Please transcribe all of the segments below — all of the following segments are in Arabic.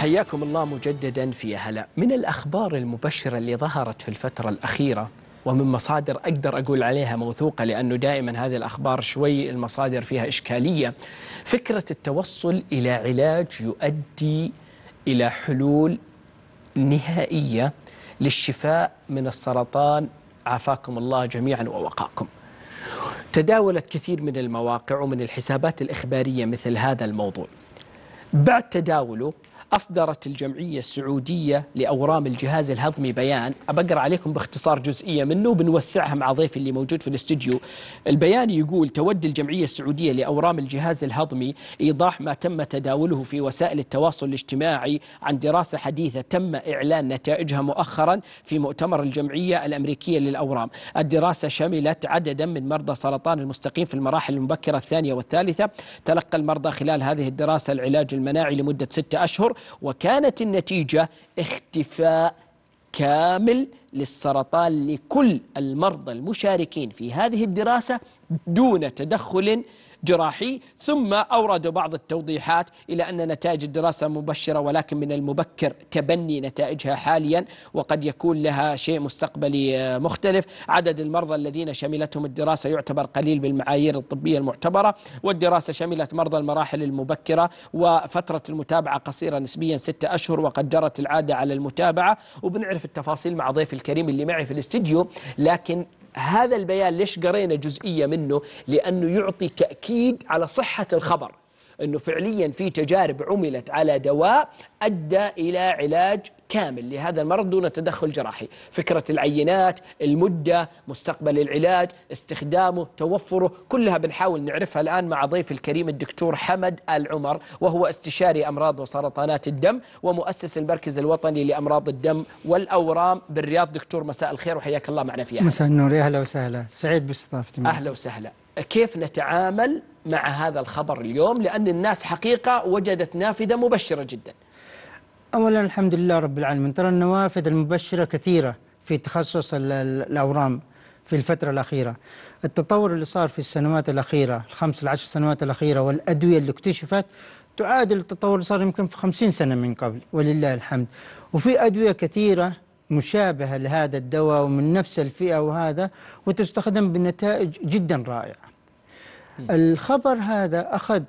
حياكم الله مجددا في هلا من الأخبار المبشرة اللي ظهرت في الفترة الأخيرة ومن مصادر أقدر أقول عليها موثوقة لأنه دائما هذه الأخبار شوي المصادر فيها إشكالية فكرة التوصل إلى علاج يؤدي إلى حلول نهائية للشفاء من السرطان عافاكم الله جميعا ووقاكم تداولت كثير من المواقع ومن الحسابات الإخبارية مثل هذا الموضوع بعد تداوله أصدرت الجمعية السعودية لأورام الجهاز الهضمي بيان أبقر عليكم باختصار جزئية منه وبنوسعها مع ضيفي اللي موجود في الاستوديو البيان يقول تود الجمعية السعودية لأورام الجهاز الهضمي إيضاح ما تم تداوله في وسائل التواصل الاجتماعي عن دراسة حديثة تم إعلان نتائجها مؤخرا في مؤتمر الجمعية الأمريكية للأورام الدراسة شملت عددا من مرضى سرطان المستقيم في المراحل المبكرة الثانية والثالثة تلقى المرضى خلال هذه الدراسة العلاج المناعي لمدة ستة أشهر وكانت النتيجة اختفاء كامل للسرطان لكل المرضى المشاركين في هذه الدراسة دون تدخل جراحي ثم أورد بعض التوضيحات إلى أن نتائج الدراسة مبشرة ولكن من المبكر تبني نتائجها حاليا وقد يكون لها شيء مستقبلي آه، مختلف عدد المرضى الذين شملتهم الدراسة يعتبر قليل بالمعايير الطبية المعتبرة والدراسة شملت مرضى المراحل المبكرة وفترة المتابعة قصيرة نسبيا ستة أشهر وقد جرت العادة على المتابعة وبنعرف التفاصيل مع ضيف الكريم اللي معي في الاستديو لكن هذا البيان ليش قرينا جزئية منه لأنه يعطي تأكيد على صحة الخبر أنه فعليا في تجارب عملت على دواء أدى إلى علاج كامل لهذا المرض دون تدخل جراحي فكرة العينات المدة مستقبل العلاج استخدامه توفره كلها بنحاول نعرفها الآن مع ضيف الكريم الدكتور حمد العمر وهو استشاري أمراض وسرطانات الدم ومؤسس المركز الوطني لأمراض الدم والأورام بالرياض دكتور مساء الخير وحياك الله معنا في مساء النور أهلا وسهلا سعيد باستضافتي أهلا وسهلا كيف نتعامل مع هذا الخبر اليوم لأن الناس حقيقة وجدت نافذة مبشرة جداً أولا الحمد لله رب العالمين ترى النوافذ المبشرة كثيرة في تخصص الأورام في الفترة الأخيرة التطور اللي صار في السنوات الأخيرة الخمس العشر سنوات الأخيرة والأدوية اللي اكتشفت تعادل التطور اللي صار يمكن في خمسين سنة من قبل ولله الحمد وفي أدوية كثيرة مشابهة لهذا الدواء ومن نفس الفئة وهذا وتستخدم بنتائج جدا رائعة الخبر هذا أخذ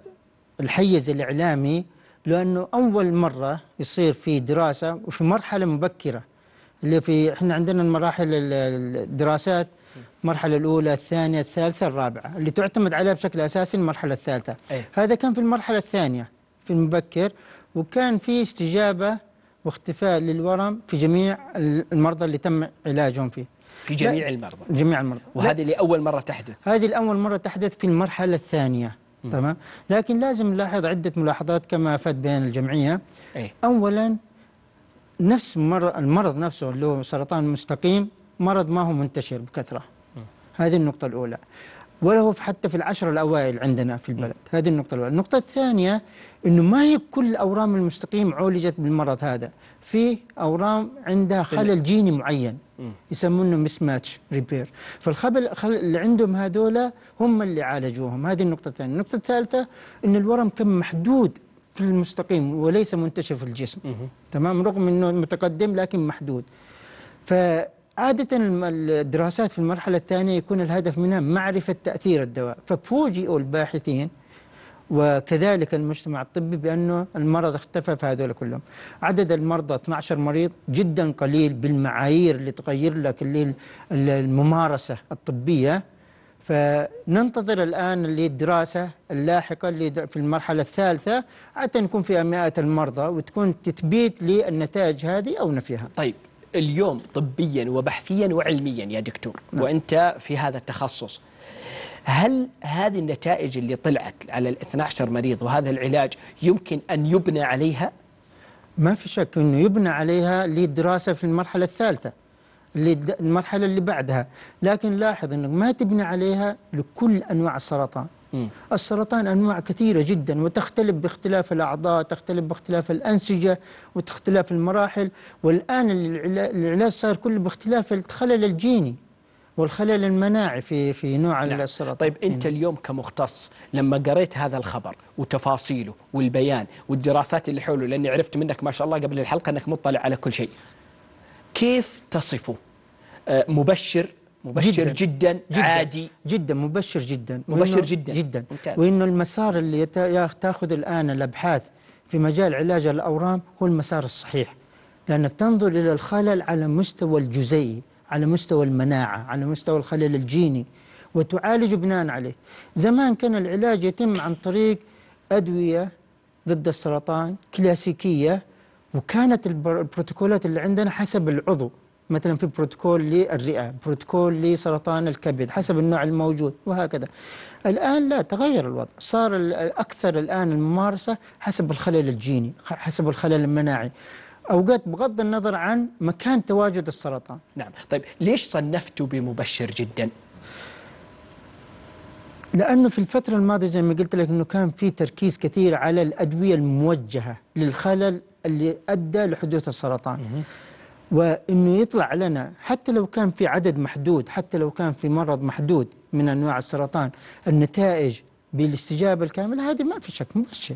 الحيز الإعلامي لانه اول مره يصير في دراسه وفي مرحله مبكره اللي في احنا عندنا المراحل الدراسات المرحله الاولى الثانيه الثالثه الرابعه اللي تعتمد عليها بشكل اساسي المرحله الثالثه أيه. هذا كان في المرحله الثانيه في المبكر وكان في استجابه واختفاء للورم في جميع المرضى اللي تم علاجهم فيه في جميع المرضى جميع المرضى وهذه لاول مره تحدث هذه لاول مره تحدث في المرحله الثانيه تمام لكن لازم نلاحظ عدة ملاحظات كما أفاد بيان الجمعية إيه. أولا نفس المرض نفسه اللي هو سرطان مستقيم مرض ما هو منتشر بكثرة هذه النقطة الأولى ولا هو حتى في العشر الأوائل عندنا في البلد هذه النقطة الأولى النقطة الثانية أنه ما هي كل الأورام المستقيم عولجت بالمرض هذا في أورام عندها خلل جيني معين يسمونه مس ماتش ريبير فالخبل اللي عندهم هذولا هم اللي عالجوهم هذه النقطة الثانية النقطة الثالثة أن الورم كان محدود في المستقيم وليس منتشر في الجسم تمام رغم أنه متقدم لكن محدود ف عادة الدراسات في المرحلة الثانية يكون الهدف منها معرفة تأثير الدواء ففوجئوا الباحثين وكذلك المجتمع الطبي بأنه المرض اختفى في هذول كلهم عدد المرضى 12 مريض جدا قليل بالمعايير اللي تغير لك اللي الممارسة الطبية فننتظر الآن اللي الدراسة اللاحقة اللي في المرحلة الثالثة حتى نكون فيها مئات المرضى وتكون تثبيت للنتائج هذه أو نفيها طيب اليوم طبيا وبحثيا وعلميا يا دكتور نعم. وأنت في هذا التخصص هل هذه النتائج اللي طلعت على ال 12 مريض وهذا العلاج يمكن أن يبنى عليها؟ ما في شك أنه يبنى عليها للدراسة في المرحلة الثالثة المرحلة اللي بعدها لكن لاحظ أنك ما تبنى عليها لكل أنواع السرطان م. السرطان أنواع كثيرة جدا وتختلف باختلاف الأعضاء تختلف باختلاف الأنسجة وتختلف المراحل والآن العلاج صار كله باختلاف الخلل الجيني والخلل المناعي في في نوع نعم. السرطان طيب انت نعم. اليوم كمختص لما قريت هذا الخبر وتفاصيله والبيان والدراسات اللي حوله لاني عرفت منك ما شاء الله قبل الحلقه انك مطلع على كل شيء كيف تصفه آه، مبشر مبشر جدا, جدا, جدا عادي جدا مبشر جدا مبشر جدا جدا ممتاز وانه المسار اللي تاخذ الان الابحاث في مجال علاج الاورام هو المسار الصحيح لانك تنظر الى الخلل على مستوى الجزيئي على مستوى المناعه على مستوى الخلل الجيني وتعالج بناء عليه زمان كان العلاج يتم عن طريق ادويه ضد السرطان كلاسيكيه وكانت البروتوكولات اللي عندنا حسب العضو مثلا في بروتوكول للرئة بروتوكول لسرطان الكبد حسب النوع الموجود وهكذا الآن لا تغير الوضع صار الاكثر الآن الممارسة حسب الخلل الجيني حسب الخلل المناعي اوقات بغض النظر عن مكان تواجد السرطان. نعم، طيب ليش صنفته بمبشر جدا؟ لانه في الفتره الماضيه زي ما قلت لك انه كان في تركيز كثير على الادويه الموجهه للخلل اللي ادى لحدوث السرطان. وانه يطلع لنا حتى لو كان في عدد محدود حتى لو كان في مرض محدود من انواع السرطان النتائج بالاستجابه الكامله هذه ما في شك مبشر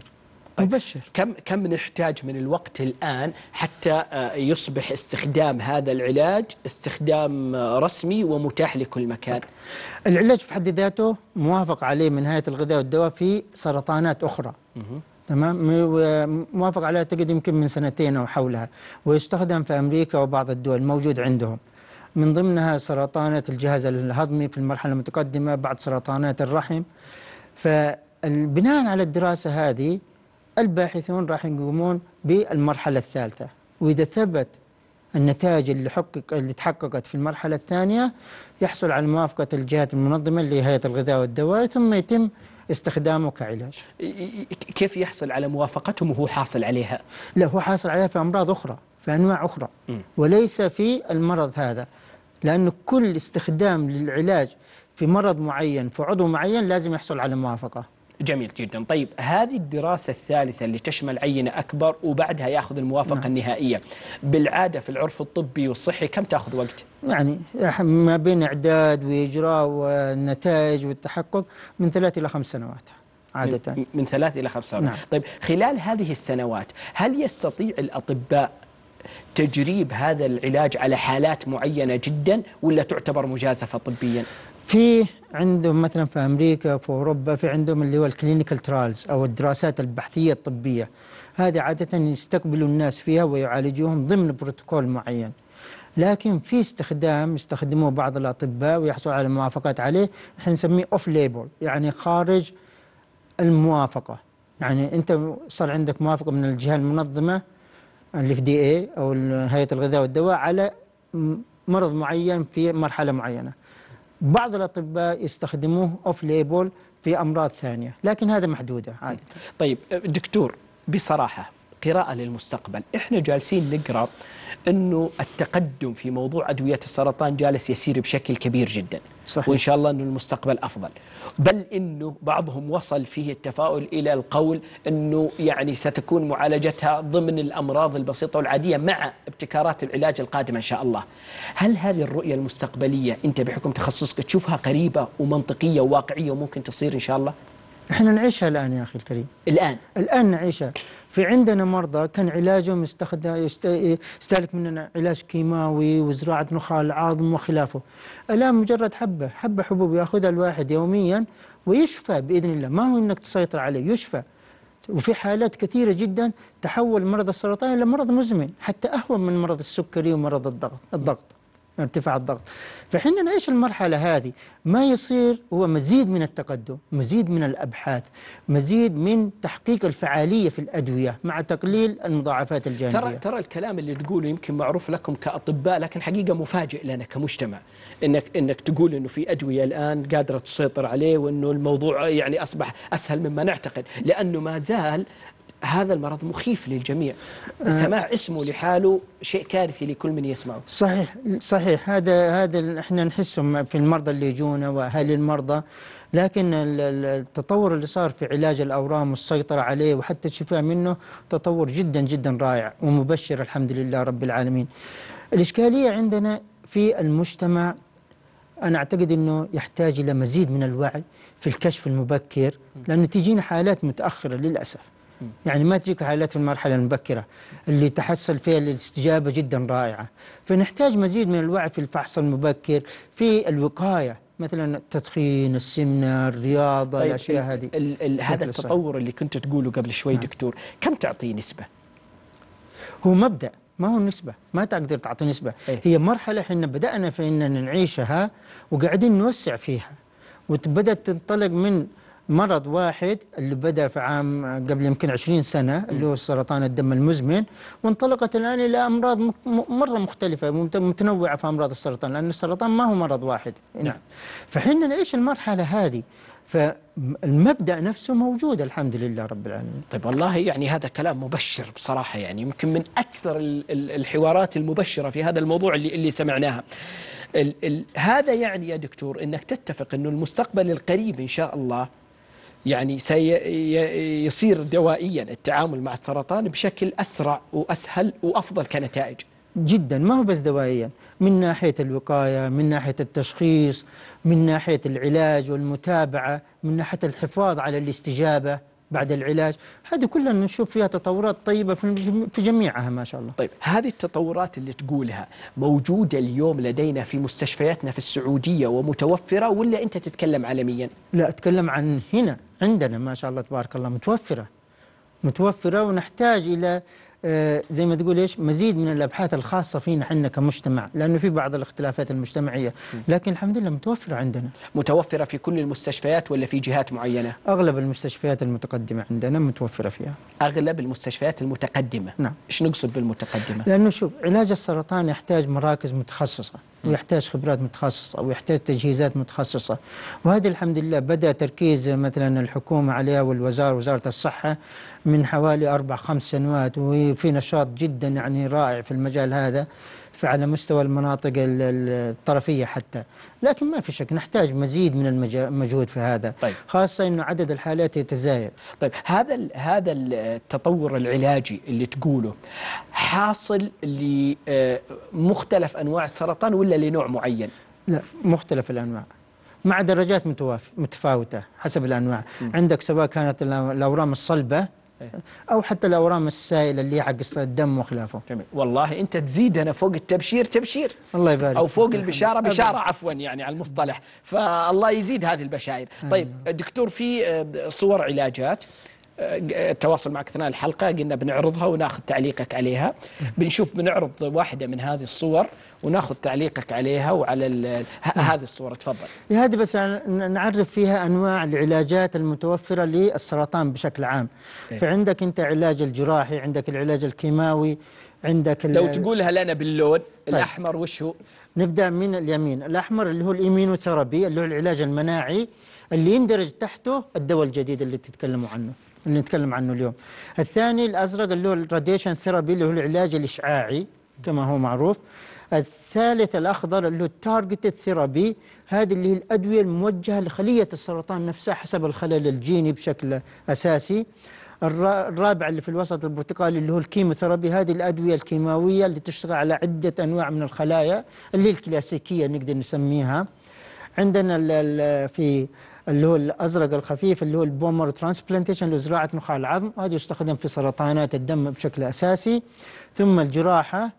طيب مبشر كم كم نحتاج من الوقت الان حتى آه، يصبح استخدام هذا العلاج استخدام آه، رسمي ومتاح لكل مكان طيب. العلاج في حد ذاته موافق عليه من هيئه الغذاء والدواء في سرطانات اخرى تمام وموافق عليها اعتقد يمكن من سنتين او حولها ويستخدم في امريكا وبعض الدول موجود عندهم من ضمنها سرطانات الجهاز الهضمي في المرحله المتقدمه بعض سرطانات الرحم فبناء على الدراسه هذه الباحثون راح يقومون بالمرحله الثالثه واذا ثبت النتائج اللي حقق اللي تحققت في المرحله الثانيه يحصل على موافقه الجهات المنظمه اللي هي هيئه الغذاء والدواء ثم يتم استخدامه كعلاج كيف يحصل على موافقتهم وهو حاصل عليها؟ لا هو حاصل عليها في أمراض أخرى في أنواع أخرى م. وليس في المرض هذا لأن كل استخدام للعلاج في مرض معين في عضو معين لازم يحصل على موافقة جميل جدا طيب هذه الدراسة الثالثة اللي تشمل عينة أكبر وبعدها يأخذ الموافقة نعم. النهائية بالعادة في العرف الطبي والصحي كم تأخذ وقت؟ يعني ما بين إعداد وإجراء والنتائج والتحقق من ثلاث إلى خمس سنوات عادة من ثلاث إلى خمس سنوات نعم. طيب خلال هذه السنوات هل يستطيع الأطباء تجريب هذا العلاج على حالات معينة جدا ولا تعتبر مجازفة طبيا؟ في عندهم مثلا في امريكا في اوروبا في عندهم اللي هو الكلينيكال ترايلز او الدراسات البحثيه الطبيه هذه عاده يستقبلوا الناس فيها ويعالجوهم ضمن بروتوكول معين لكن في استخدام يستخدموه بعض الاطباء ويحصل على موافقات عليه احنا نسميه اوف ليبل يعني خارج الموافقه يعني انت صار عندك موافقه من الجهه المنظمه الاف دي اي او هيئه الغذاء والدواء على مرض معين في مرحله معينه بعض الأطباء يستخدموه أوف ليبل في أمراض ثانية لكن هذا محدودة عادة طيب دكتور بصراحة قراءة للمستقبل إحنا جالسين نقرأ أنه التقدم في موضوع أدوية السرطان جالس يسير بشكل كبير جدا صحيح. وإن شاء الله أنه المستقبل أفضل بل أنه بعضهم وصل فيه التفاؤل إلى القول أنه يعني ستكون معالجتها ضمن الأمراض البسيطة والعادية مع ابتكارات العلاج القادمة إن شاء الله هل هذه الرؤية المستقبلية أنت بحكم تخصصك تشوفها قريبة ومنطقية وواقعية وممكن تصير إن شاء الله؟ احنا نعيشها الان يا اخي الكريم الان الان نعيشها في عندنا مرضى كان علاجهم يستخدم يستهلك مننا علاج كيماوي وزراعه نخاع العظم وخلافه الان مجرد حبه حبه حبوب ياخذها الواحد يوميا ويشفى باذن الله ما هو انك تسيطر عليه يشفى وفي حالات كثيرة جدا تحول مرض السرطان إلى مرض مزمن حتى أهون من مرض السكري ومرض الضغط الضغط ارتفاع الضغط فحين نعيش المرحلة هذه ما يصير هو مزيد من التقدم مزيد من الأبحاث مزيد من تحقيق الفعالية في الأدوية مع تقليل المضاعفات الجانبية ترى, ترى الكلام اللي تقوله يمكن معروف لكم كأطباء لكن حقيقة مفاجئ لنا كمجتمع إنك, إنك تقول إنه في أدوية الآن قادرة تسيطر عليه وإنه الموضوع يعني أصبح أسهل مما نعتقد لأنه ما زال هذا المرض مخيف للجميع آه. سماع اسمه لحاله شيء كارثي لكل من يسمعه صحيح صحيح هذا هذا احنا نحسه في المرضى اللي يجونا واهالي المرضى لكن التطور اللي صار في علاج الأورام والسيطرة عليه وحتى الشفاء منه تطور جدا جدا رائع ومبشر الحمد لله رب العالمين الإشكالية عندنا في المجتمع أنا أعتقد أنه يحتاج إلى مزيد من الوعي في الكشف المبكر لأنه تجينا حالات متأخرة للأسف يعني ما تجيك حالات في المرحلة المبكرة اللي تحصل فيها الاستجابة جدا رائعة فنحتاج مزيد من الوعي في الفحص المبكر في الوقاية مثلا التدخين السمنة الرياضة طيب الأشياء هذه هذا التطور اللي كنت تقوله قبل شوي نعم. دكتور كم تعطيه نسبة؟ هو مبدأ ما هو النسبة ما تقدر تعطي نسبة إيه؟ هي مرحلة احنا بدأنا في أننا نعيشها وقاعدين نوسع فيها وبدأت تنطلق من مرض واحد اللي بدا في عام قبل يمكن 20 سنه اللي هو سرطان الدم المزمن وانطلقت الان الى امراض مره مختلفه متنوعه في امراض السرطان لان السرطان ما هو مرض واحد نعم فحنا ايش المرحله هذه فالمبدا نفسه موجود الحمد لله رب العالمين. طيب والله يعني هذا كلام مبشر بصراحه يعني يمكن من اكثر الحوارات المبشره في هذا الموضوع اللي اللي سمعناها. ال ال هذا يعني يا دكتور انك تتفق انه المستقبل القريب ان شاء الله يعني سيصير دوائيا التعامل مع السرطان بشكل أسرع وأسهل وأفضل كنتائج جدا ما هو بس دوائيا من ناحية الوقاية من ناحية التشخيص من ناحية العلاج والمتابعة من ناحية الحفاظ على الاستجابة بعد العلاج هذه كلها نشوف فيها تطورات طيبة في جميعها ما شاء الله طيب هذه التطورات اللي تقولها موجودة اليوم لدينا في مستشفياتنا في السعودية ومتوفرة ولا أنت تتكلم عالميا لا أتكلم عن هنا عندنا ما شاء الله تبارك الله متوفرة متوفرة ونحتاج إلى آه، زي ما تقول ايش مزيد من الابحاث الخاصه فينا احنا كمجتمع لانه في بعض الاختلافات المجتمعيه لكن الحمد لله متوفره عندنا متوفره في كل المستشفيات ولا في جهات معينه اغلب المستشفيات المتقدمه عندنا متوفره فيها اغلب المستشفيات المتقدمه نعم ايش نقصد بالمتقدمه لانه شوف علاج السرطان يحتاج مراكز متخصصه ويحتاج خبرات متخصصة ويحتاج تجهيزات متخصصة وهذا الحمد لله بدأ تركيز مثلا الحكومة عليها والوزارة وزارة الصحة من حوالي أربع خمس سنوات وفي نشاط جدا يعني رائع في المجال هذا فعلى مستوى المناطق الطرفية حتى لكن ما في شك نحتاج مزيد من المجهود في هذا طيب. خاصة أنه عدد الحالات يتزايد طيب هذا هذا التطور العلاجي اللي تقوله حاصل لمختلف آه، أنواع السرطان ولا لنوع معين؟ لا مختلف الأنواع مع درجات متفاوتة حسب الأنواع م. عندك سواء كانت الأورام الصلبة إيه. أو حتى الأورام السائلة اللي عقص الدم وخلافه جميل. والله أنت تزيدنا فوق التبشير تبشير الله يبارك أو فوق البشارة بشارة عفوا يعني على المصطلح فالله يزيد هذه البشائر طيب دكتور في آه، صور علاجات التواصل معك اثناء الحلقه قلنا بنعرضها وناخذ تعليقك عليها بنشوف بنعرض واحده من هذه الصور وناخذ تعليقك عليها وعلى نعم. هذه الصور تفضل هذه بس نعرف فيها انواع العلاجات المتوفره للسرطان بشكل عام إيه. فعندك انت علاج الجراحي عندك العلاج الكيماوي عندك لو تقولها لنا باللون طيب. الاحمر وش هو نبدا من اليمين الاحمر اللي هو الايمينوثيرابي اللي هو العلاج المناعي اللي يندرج تحته الدواء الجديد اللي تتكلموا عنه اللي نتكلم عنه اليوم الثاني الأزرق اللي هو الراديشن ثيرابي اللي هو العلاج الإشعاعي كما هو معروف الثالث الأخضر اللي هو التارجتد ثيرابي هذه اللي هي الأدوية الموجهة لخلية السرطان نفسها حسب الخلل الجيني بشكل أساسي الرابع اللي في الوسط البرتقالي اللي هو الكيموثيرابي هذه الأدوية الكيماوية اللي تشتغل على عدة أنواع من الخلايا اللي الكلاسيكية نقدر نسميها عندنا في اللي هو الازرق الخفيف اللي هو البومر ترانسبلانتيشن لزراعه نخاع العظم وهذا يستخدم في سرطانات الدم بشكل اساسي ثم الجراحه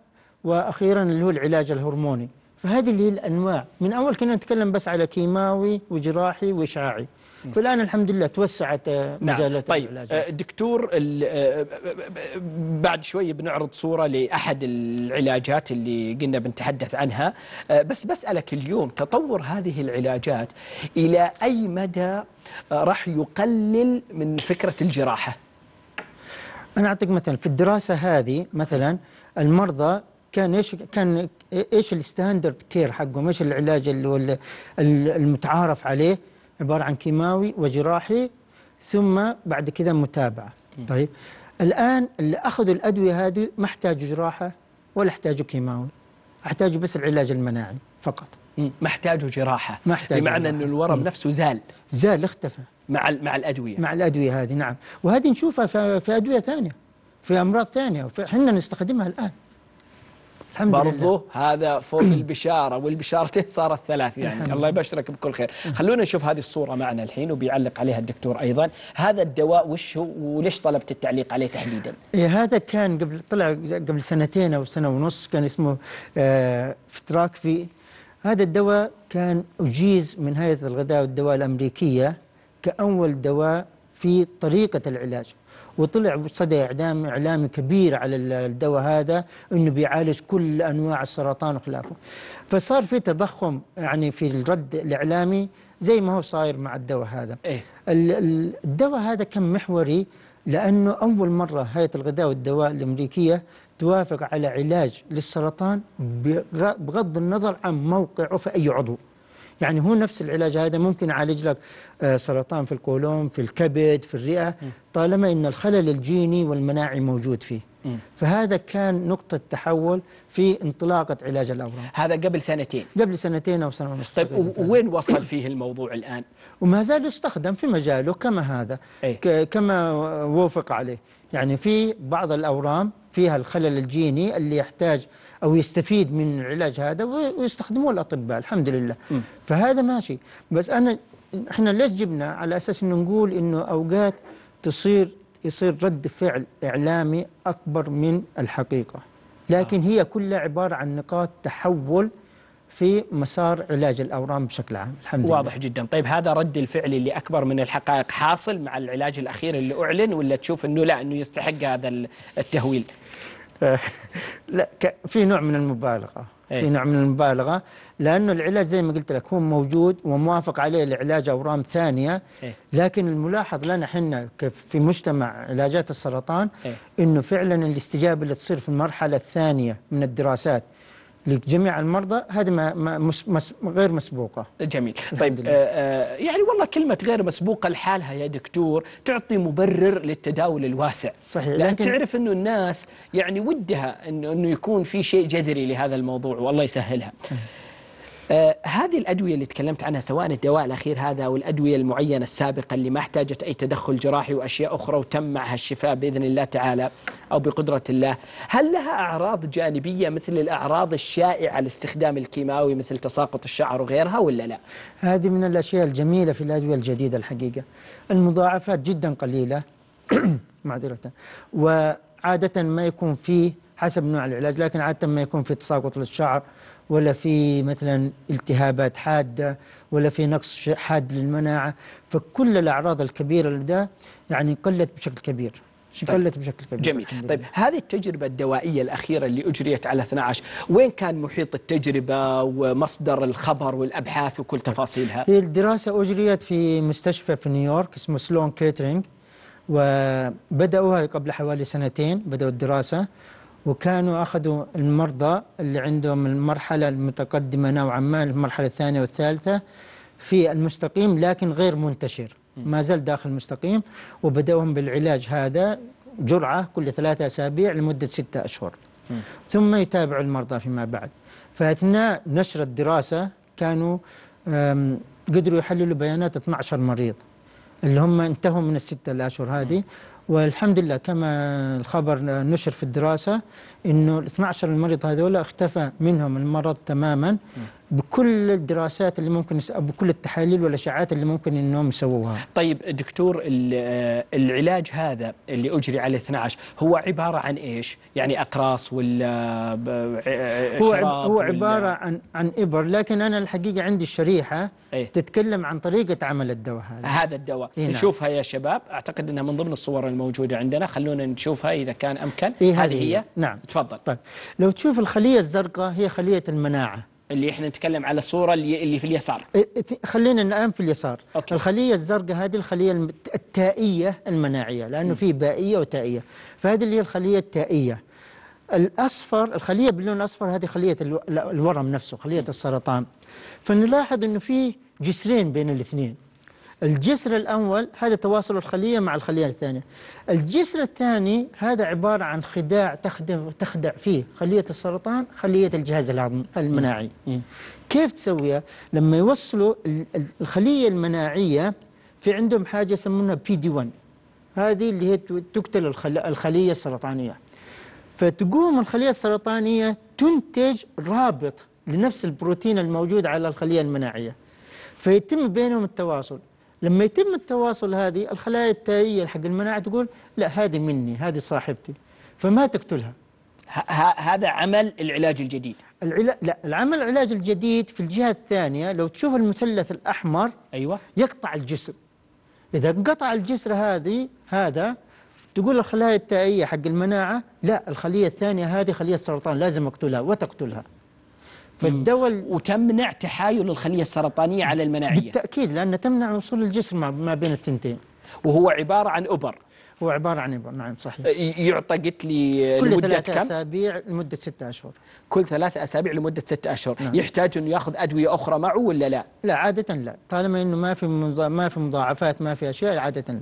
واخيرا اللي هو العلاج الهرموني فهذه اللي هي الانواع من اول كنا نتكلم بس على كيماوي وجراحي واشعاعي فالآن الحمد لله توسعت آه، نعم. مجالات نعم. طيب العلاج. آه، دكتور آه، بعد شوي بنعرض صورة لأحد العلاجات اللي قلنا بنتحدث عنها بس بسألك اليوم تطور هذه العلاجات إلى أي مدى راح يقلل من فكرة الجراحة أنا أعطيك مثلا في الدراسة هذه مثلا المرضى كان ايش كان ايش الستاندرد كير حقهم ايش العلاج اللي المتعارف عليه عبارة عن كيماوي وجراحي ثم بعد كذا متابعة طيب الآن اللي أخذوا الأدوية هذه ما احتاجوا جراحة ولا احتاجوا كيماوي احتاجوا بس العلاج المناعي فقط ما احتاجوا جراحة ما احتاجوا بمعنى أن الورم نفسه زال زال اختفى مع مع الأدوية مع الأدوية هذه نعم وهذه نشوفها في, في أدوية ثانية في أمراض ثانية وحنا نستخدمها الآن الحمد برضو لله. هذا فوق البشارة والبشارتين صارت ثلاث يعني الله يبشرك بكل خير خلونا نشوف هذه الصورة معنا الحين وبيعلق عليها الدكتور أيضا هذا الدواء وش هو وليش طلبت التعليق عليه تحديدا إيه، هذا كان قبل طلع قبل سنتين أو سنة ونص كان اسمه آه فتراكفي هذا الدواء كان أجيز من هيئة الغذاء والدواء الأمريكية كأول دواء في طريقة العلاج وطلع صدى اعدام إعلامي كبير على الدواء هذا أنه بيعالج كل أنواع السرطان وخلافه فصار في تضخم يعني في الرد الإعلامي زي ما هو صاير مع الدواء هذا إيه؟ الدواء هذا كان محوري لأنه أول مرة هيئة الغذاء والدواء الأمريكية توافق على علاج للسرطان بغض النظر عن موقعه في أي عضو يعني هو نفس العلاج هذا ممكن يعالج لك آه، سرطان في القولون في الكبد في الرئة طالما أن الخلل الجيني والمناعي موجود فيه فهذا كان نقطة تحول في انطلاقة علاج الأورام هذا قبل سنتين قبل سنتين أو سنة ونصف طيب وين وصل فيه الموضوع الآن؟ وما زال يستخدم في مجاله كما هذا أيه؟ كما وافق عليه يعني في بعض الأورام فيها الخلل الجيني اللي يحتاج أو يستفيد من العلاج هذا ويستخدموه الأطباء الحمد لله م. فهذا ماشي بس أنا احنا ليش جبنا على أساس أنه نقول أنه أوقات تصير يصير رد فعل إعلامي أكبر من الحقيقة لكن آه. هي كلها عبارة عن نقاط تحول في مسار علاج الأورام بشكل عام الحمد واضح لله واضح جدا طيب هذا رد الفعل اللي أكبر من الحقائق حاصل مع العلاج الأخير اللي أعلن ولا تشوف أنه لا أنه يستحق هذا التهويل آه، لا في نوع من المبالغه أي. في إيه. نوع من المبالغه لانه العلاج زي ما قلت لك هو موجود وموافق عليه لعلاج اورام ثانيه أي. لكن الملاحظ لنا احنا في مجتمع علاجات السرطان إيه. انه فعلا الاستجابه اللي تصير في المرحله الثانيه من الدراسات لجميع المرضى هذه غير مسبوقه. جميل، طيب آه،, آه يعني والله كلمه غير مسبوقه لحالها يا دكتور تعطي مبرر للتداول الواسع. صحيح لأن لكن تعرف انه الناس يعني ودها انه يكون في شيء جذري لهذا الموضوع والله يسهلها. آه، هذه الأدوية اللي تكلمت عنها سواء الدواء الأخير هذا أو الأدوية المعينة السابقة اللي ما احتاجت أي تدخل جراحي وأشياء أخرى وتم معها الشفاء بإذن الله تعالى أو بقدرة الله هل لها أعراض جانبية مثل الأعراض الشائعة لاستخدام الكيماوي مثل تساقط الشعر وغيرها ولا لا؟ هذه من الأشياء الجميلة في الأدوية الجديدة الحقيقة المضاعفات جدا قليلة معذرة وعادة ما يكون فيه حسب نوع العلاج لكن عادة ما يكون في تساقط للشعر ولا في مثلا التهابات حادة ولا في نقص حاد للمناعة فكل الأعراض الكبيرة لدى يعني قلت بشكل كبير طيب. قلت بشكل كبير جميل طيب هذه التجربة الدوائية الأخيرة اللي أجريت على 12 وين كان محيط التجربة ومصدر الخبر والأبحاث وكل تفاصيلها هي الدراسة أجريت في مستشفى في نيويورك اسمه سلون كيترينج وبدأوها قبل حوالي سنتين بدأوا الدراسة وكانوا أخذوا المرضى اللي عندهم المرحلة المتقدمة نوعا ما المرحلة الثانية والثالثة في المستقيم لكن غير منتشر ما زال داخل المستقيم وبدأوهم بالعلاج هذا جرعة كل ثلاثة أسابيع لمدة ستة أشهر ثم يتابعوا المرضى فيما بعد فأثناء نشر الدراسة كانوا قدروا يحللوا بيانات 12 مريض اللي هم انتهوا من الستة الأشهر هذه والحمد لله كما الخبر نشر في الدراسة أنه 12 المريض هذول اختفى منهم المرض تماما بكل الدراسات اللي ممكن بكل التحاليل والاشعاعات اللي ممكن انهم يسووها. طيب دكتور آه، العلاج هذا اللي اجري على 12 هو عباره عن ايش؟ يعني اقراص ولا آه، آه، هو هو عباره عن عن ابر لكن انا الحقيقه عندي الشريحه ايه؟ تتكلم عن طريقه عمل الدواء هذا. هذا الدواء إيه نعم. نشوفها يا شباب اعتقد انها من ضمن الصور الموجوده عندنا خلونا نشوفها اذا كان امكن إيه هذه هي. هي نعم تفضل. طيب لو تشوف الخليه الزرقاء هي خليه المناعه. اللي احنا نتكلم على الصوره اللي, اللي في اليسار إيه، إيه، خلينا الان في اليسار أوكي. الخليه الزرقاء هذه الخليه التائيه المناعيه لانه في بائيه وتائيه فهذه اللي هي الخليه التائيه الاصفر الخليه باللون الاصفر هذه خليه الورم نفسه خليه السرطان فنلاحظ انه في جسرين بين الاثنين الجسر الأول هذا تواصل الخلية مع الخلية الثانية الجسر الثاني هذا عبارة عن خداع تخدم تخدع فيه خلية السرطان خلية الجهاز المناعي كيف تسويها لما يوصلوا الخلية المناعية في عندهم حاجة يسمونها بي دي 1 هذه اللي هي تقتل الخلية السرطانية فتقوم الخلية السرطانية تنتج رابط لنفس البروتين الموجود على الخلية المناعية فيتم بينهم التواصل لما يتم التواصل هذه الخلايا التائية حق المناعة تقول لا هذه مني هذه صاحبتي فما تقتلها هذا عمل العلاج الجديد العلا... لا العمل العلاج الجديد في الجهة الثانية لو تشوف المثلث الأحمر أيوة يقطع الجسر إذا انقطع الجسر هذه هذا تقول الخلايا التائية حق المناعة لا الخلية الثانية هذه خلية سرطان لازم أقتلها وتقتلها فالدول وتمنع تحايل الخلية السرطانية على المناعية بالتأكيد لأن تمنع وصول الجسم ما بين التنتين وهو عبارة عن أبر هو عبارة عن إبر نعم صحيح يعطى قلت لي كل لمدة ثلاثة كم؟ أسابيع لمدة ستة أشهر كل ثلاثة أسابيع لمدة ستة أشهر نعم. يحتاج أنه يأخذ أدوية أخرى معه ولا لا؟ لا عادة لا طالما أنه ما في ما في مضاعفات ما في أشياء عادة لا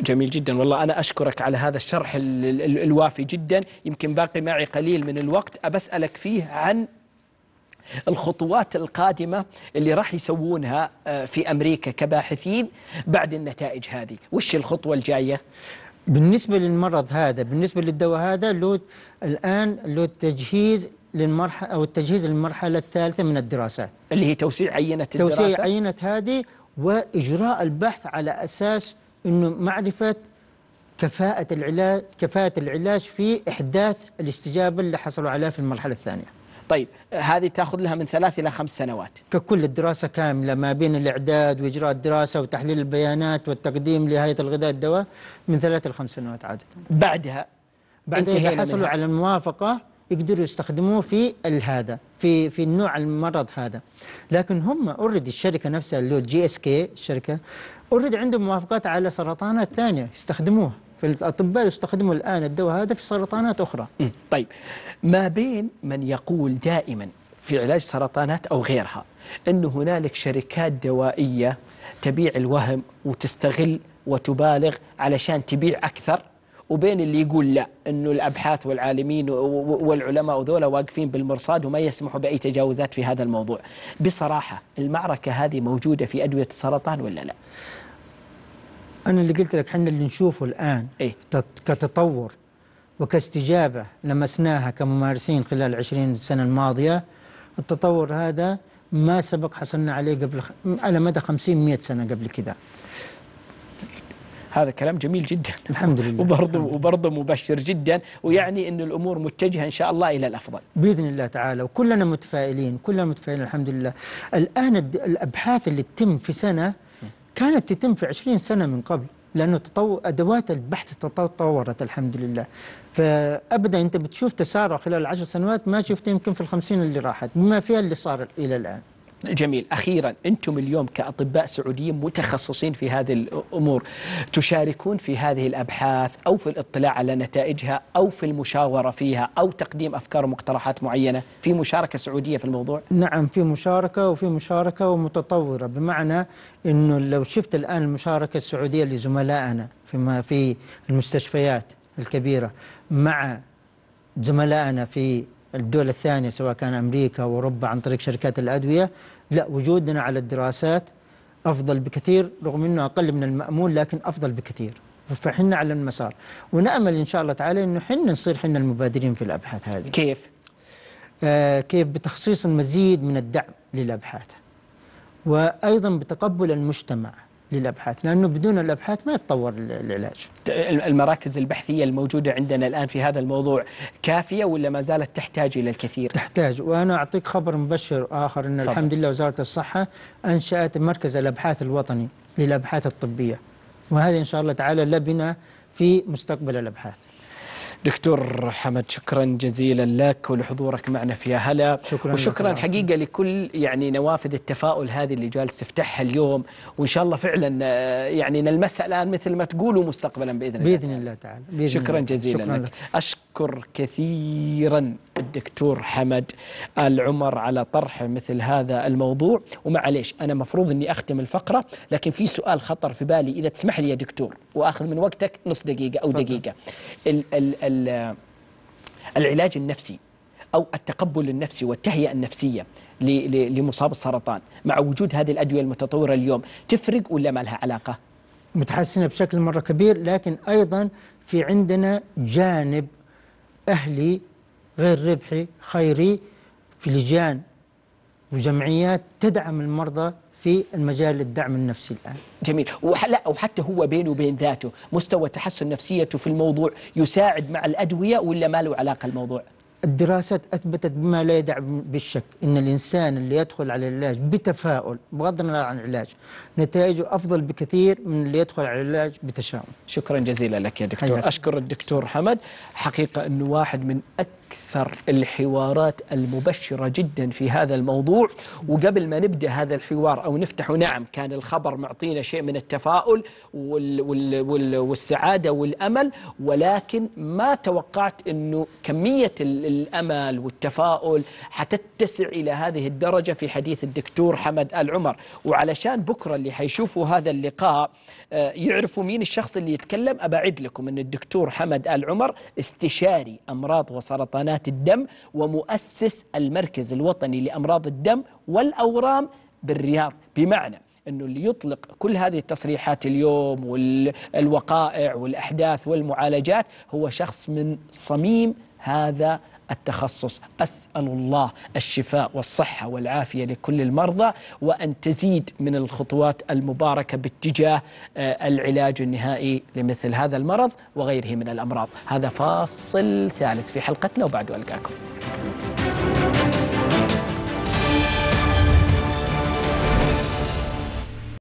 جميل جدا والله أنا أشكرك على هذا الشرح الوافي جدا يمكن باقي معي قليل من الوقت أبسألك فيه عن الخطوات القادمة اللي راح يسوونها آه، في أمريكا كباحثين بعد النتائج هذه وش الخطوة الجاية؟ بالنسبة للمرض هذا بالنسبة للدواء هذا له الآن له تجهيز للمرحلة أو التجهيز للمرحلة الثالثة من الدراسات اللي هي توسيع عينة الدراسة توسيع عينة هذه وإجراء البحث على أساس أنه معرفة كفاءة العلاج كفاءة العلاج في إحداث الاستجابة اللي حصلوا عليها في المرحلة الثانية طيب هذه تاخذ لها من ثلاث الى خمس سنوات ككل الدراسه كامله ما بين الاعداد واجراء الدراسه وتحليل البيانات والتقديم لهيئه الغذاء الدواء من ثلاث الى خمس سنوات عاده بعدها بعد اذا حصلوا منها. على الموافقه يقدروا يستخدموه في هذا في في النوع المرض هذا لكن هم اوريدي الشركه نفسها اللي هو الجي اس كي الشركه اوريدي عندهم موافقات على سرطانات ثانيه يستخدموها فالأطباء يستخدموا الآن الدواء هذا في سرطانات أخرى طيب ما بين من يقول دائما في علاج سرطانات أو غيرها أن هنالك شركات دوائية تبيع الوهم وتستغل وتبالغ علشان تبيع أكثر وبين اللي يقول لا انه الابحاث والعالمين والعلماء وذولا واقفين بالمرصاد وما يسمحوا باي تجاوزات في هذا الموضوع. بصراحه المعركه هذه موجوده في ادويه السرطان ولا لا؟ أنا اللي قلت لك احنا اللي نشوفه الآن إيه؟ كتطور وكاستجابة لمسناها كممارسين خلال 20 سنة الماضية التطور هذا ما سبق حصلنا عليه قبل على مدى 50 100 سنة قبل كذا هذا كلام جميل جدا الحمد لله وبرضه وبرضه مبشر جدا ويعني ان الامور متجهه ان شاء الله الى الافضل باذن الله تعالى وكلنا متفائلين كلنا متفائلين الحمد لله الان الابحاث اللي تتم في سنه كانت تتم في 20 سنة من قبل لأنه تطو... أدوات البحث تطورت الحمد لله فأبدا أنت بتشوف تسارع خلال العشر سنوات ما شفته يمكن في الخمسين اللي راحت بما فيها اللي صار إلى الآن جميل أخيرا أنتم اليوم كأطباء سعوديين متخصصين في هذه الأمور تشاركون في هذه الأبحاث أو في الاطلاع على نتائجها أو في المشاورة فيها أو تقديم أفكار ومقترحات معينة في مشاركة سعودية في الموضوع؟ نعم في مشاركة وفي مشاركة ومتطورة بمعنى أنه لو شفت الآن المشاركة السعودية لزملائنا فيما في المستشفيات الكبيرة مع زملائنا في الدول الثانية سواء كان أمريكا وأوروبا عن طريق شركات الأدوية لا وجودنا على الدراسات أفضل بكثير رغم أنه أقل من المأمول لكن أفضل بكثير فحنا على المسار ونأمل إن شاء الله تعالى أنه حنا نصير حنا المبادرين في الأبحاث هذه كيف؟ آه كيف بتخصيص المزيد من الدعم للأبحاث وأيضا بتقبل المجتمع للابحاث لانه بدون الابحاث ما يتطور العلاج. المراكز البحثيه الموجوده عندنا الان في هذا الموضوع كافيه ولا ما زالت تحتاج الى الكثير؟ تحتاج وانا اعطيك خبر مبشر اخر ان صبر. الحمد لله وزاره الصحه انشات مركز الابحاث الوطني للابحاث الطبيه وهذه ان شاء الله تعالى لبنه في مستقبل الابحاث. دكتور حمد شكرا جزيلا لك ولحضورك معنا في هلا شكرا وشكرا لك. حقيقة لكل يعني نوافذ التفاؤل هذه اللي جالس تفتحها اليوم وإن شاء الله فعلا آه، يعني نلمسها الآن مثل ما تقولوا مستقبلا بإذن, الله بإذن الله تعالى بإذن شكرا الله. جزيلا شكرا لك, لك. يشكر كثيرا الدكتور حمد العمر على طرح مثل هذا الموضوع ومعليش أنا مفروض أني أختم الفقرة لكن في سؤال خطر في بالي إذا تسمح لي يا دكتور وأخذ من وقتك نص دقيقة أو دقيقة ال ال ال العلاج النفسي أو التقبل النفسي والتهيئة النفسية لمصاب السرطان مع وجود هذه الأدوية المتطورة اليوم تفرق ولا ما لها علاقة؟ متحسنة بشكل مرة كبير لكن أيضا في عندنا جانب أهلي غير ربحي خيري في لجان وجمعيات تدعم المرضى في المجال الدعم النفسي الآن جميل أو حتى هو بينه وبين ذاته مستوى تحسن نفسيته في الموضوع يساعد مع الأدوية ولا ما له علاقة الموضوع الدراسات أثبتت بما لا يدع بالشك أن الإنسان اللي يدخل على العلاج بتفاؤل بغض النظر عن العلاج نتائجه أفضل بكثير من اللي يدخل على العلاج بتشاؤم شكرا جزيلا لك يا دكتور أشكر الدكتور حمد حقيقة أنه واحد من أكثر الحوارات المبشرة جدا في هذا الموضوع وقبل ما نبدأ هذا الحوار أو نفتحه نعم كان الخبر معطينا شيء من التفاؤل وال وال والسعادة والأمل ولكن ما توقعت أنه كمية الأمل والتفاؤل حتتسع إلى هذه الدرجة في حديث الدكتور حمد آل عمر وعلشان بكرة اللي حيشوفوا هذا اللقاء آه، يعرفوا مين الشخص اللي يتكلم أبعد لكم أن الدكتور حمد آل عمر استشاري أمراض وسرطان قناة الدم ومؤسس المركز الوطني لأمراض الدم والأورام بالرياض بمعنى انه اللي يطلق كل هذه التصريحات اليوم والوقائع والاحداث والمعالجات هو شخص من صميم هذا التخصص أسأل الله الشفاء والصحة والعافية لكل المرضى وأن تزيد من الخطوات المباركة باتجاه آه، العلاج النهائي لمثل هذا المرض وغيره من الأمراض هذا فاصل ثالث في حلقتنا وبعد ألقاكم